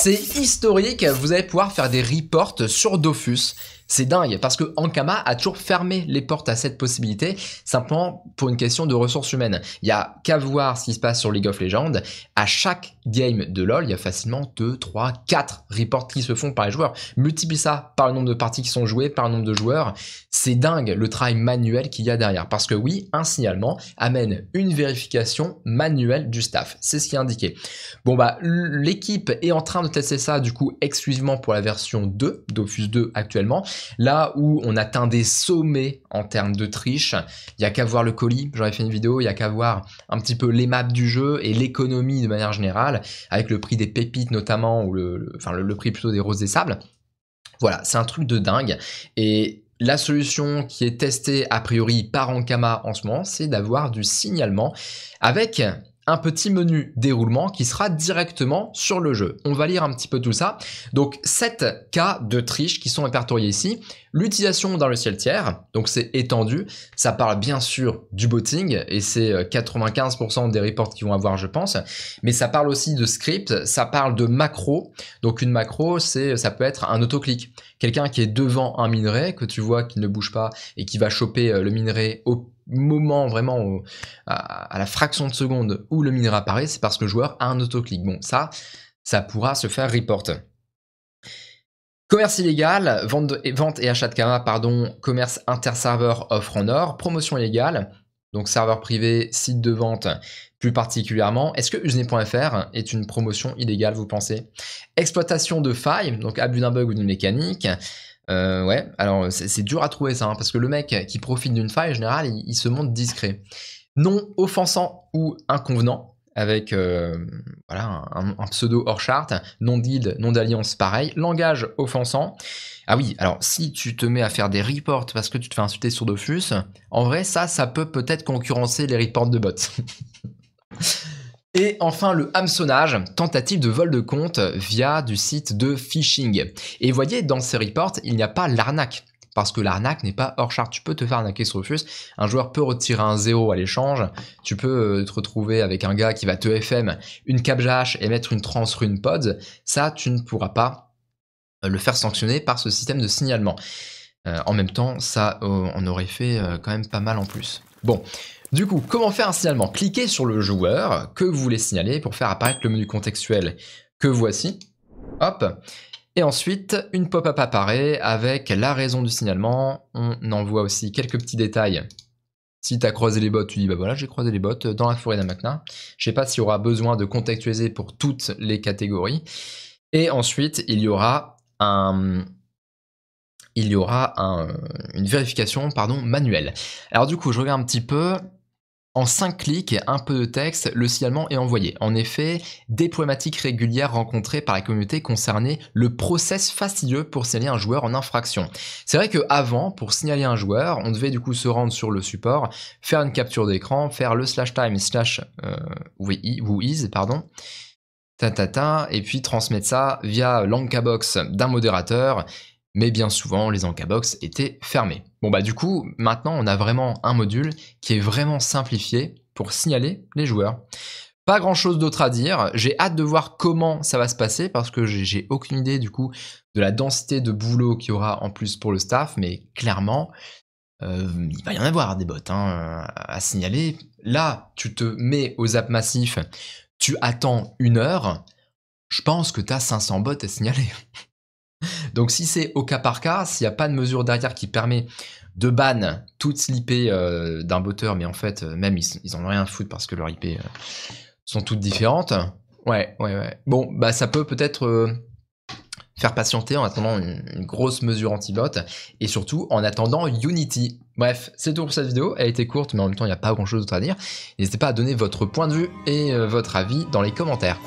C'est historique, vous allez pouvoir faire des reports sur Dofus. C'est dingue, parce que Ankama a toujours fermé les portes à cette possibilité, simplement pour une question de ressources humaines. Il y a qu'à voir ce qui se passe sur League of Legends. À chaque game de LoL, il y a facilement 2, 3, 4 reports qui se font par les joueurs. Multiplie ça par le nombre de parties qui sont jouées, par le nombre de joueurs. C'est dingue le travail manuel qu'il y a derrière. Parce que oui, un signalement amène une vérification manuelle du staff. C'est ce qui est indiqué. Bon bah, l'équipe est en train de tester ça du coup exclusivement pour la version 2 d'Office 2 actuellement, là où on atteint des sommets en termes de triche, il y a qu'à voir le colis, j'en fait une vidéo, il y a qu'à voir un petit peu les maps du jeu et l'économie de manière générale, avec le prix des pépites notamment, ou le, enfin le, le prix plutôt des roses des sables. Voilà, c'est un truc de dingue. Et la solution qui est testée a priori par Ankama en ce moment, c'est d'avoir du signalement avec un petit menu déroulement qui sera directement sur le jeu. On va lire un petit peu tout ça. Donc 7 cas de triche qui sont répertoriés ici. L'utilisation dans le ciel tiers, donc c'est étendu. Ça parle bien sûr du botting et c'est 95% euh, des reports qu'ils vont avoir je pense. Mais ça parle aussi de script, ça parle de macro. Donc une macro, c'est ça peut être un autoclic. Quelqu'un qui est devant un minerai, que tu vois qu'il ne bouge pas et qui va choper euh, le minerai au moment vraiment à, la fraction de seconde où le miner apparaît, c'est parce que le joueur a un autoclick. Bon, ça, ça pourra se faire report. Commerce illégal, vente, et achat de karma, pardon, commerce interserveur offre en or, promotion illégale, donc serveur privé, site de vente plus particulièrement. Est-ce que usine.fr est une promotion illégale, vous pensez Exploitation de failles, donc abus d'un bug ou d'une mécanique, euh, ouais, alors c'est dur à trouver ça, hein, parce que le mec qui profite d'une faille, en général, il, se montre discret. Non offensant ou inconvenant, avec euh, voilà, un, pseudo hors charte, non deal, non d'alliance, pareil. Langage offensant. Ah oui, alors si tu te mets à faire des reports parce que tu te fais insulter sur Dofus, en vrai, ça, ça peut peut-être concurrencer les reports de bots. Et enfin le hameçonnage, tentative de vol de compte via du site de phishing. Et voyez, dans ces reports, il n'y a pas l'arnaque parce que l'arnaque n'est pas hors charte. Tu peux te faire arnaquer sur le Un joueur peut retirer un zéro à l'échange. Tu peux euh, te retrouver avec un gars qui va te FM une capjache et mettre une trans rune pod. Ça, tu ne pourras pas euh, le faire sanctionner par ce système de signalement. Euh, en même temps, ça, on aurait fait quand même pas mal en plus. Bon, du coup, comment faire un signalement Cliquez sur le joueur que vous voulez signaler pour faire apparaître le menu contextuel que voici. Hop. Et ensuite, une pop-up apparaît avec la raison du signalement. On envoie aussi quelques petits détails. Si tu as croisé les bottes, tu dis bah voilà, j'ai croisé les bottes dans la forêt d'Amakna. Je ne sais pas s'il y aura besoin de contextualiser pour toutes les catégories. Et ensuite, il y aura un, il y aura une vérification pardon, manuelle. Alors du coup, je regarde un petit peu. En 5 clics et un peu de texte, le signalement est envoyé. En effet, des problématiques régulières rencontrées par la communauté concernaient le process fastidieux pour signaler un joueur en infraction. C'est vrai que avant, pour signaler un joueur, on devait du coup se rendre sur le support, faire une capture d'écran, faire le slash time slash euh, ou is, pardon, et puis transmettre ça via box d'un modérateur mais bien souvent les encabox étaient fermés. Bon bah du coup, maintenant on a vraiment un module qui est vraiment simplifié pour signaler les joueurs. Pas grand chose d'autre à dire, j'ai hâte de voir comment ça va se passer parce que j'ai aucune idée du coup de la densité de boulot qu'il y aura en plus pour le staff, mais clairement, euh, il va y en avoir des bots hein, à signaler. Là, tu te mets aux apps massifs, tu attends une heure, je pense que tu as 500 bots à signaler. Donc si c'est au cas par cas, s'il n'y a pas de mesure derrière qui permet de ban toute l'IP euh, d'un botteur, mais en fait, euh, même ils, n'en ont rien à foutre parce que leurs IP euh, sont toutes différentes. Ouais, ouais, ouais. Bon, bah ça peut peut-être faire patienter en attendant une, grosse mesure anti-bot et surtout en attendant Unity. Bref, c'est tout pour cette vidéo. Elle a été courte, mais en même temps, il n'y a pas grand-chose d'autre à dire. N'hésitez pas à donner votre point de vue et votre avis dans les commentaires.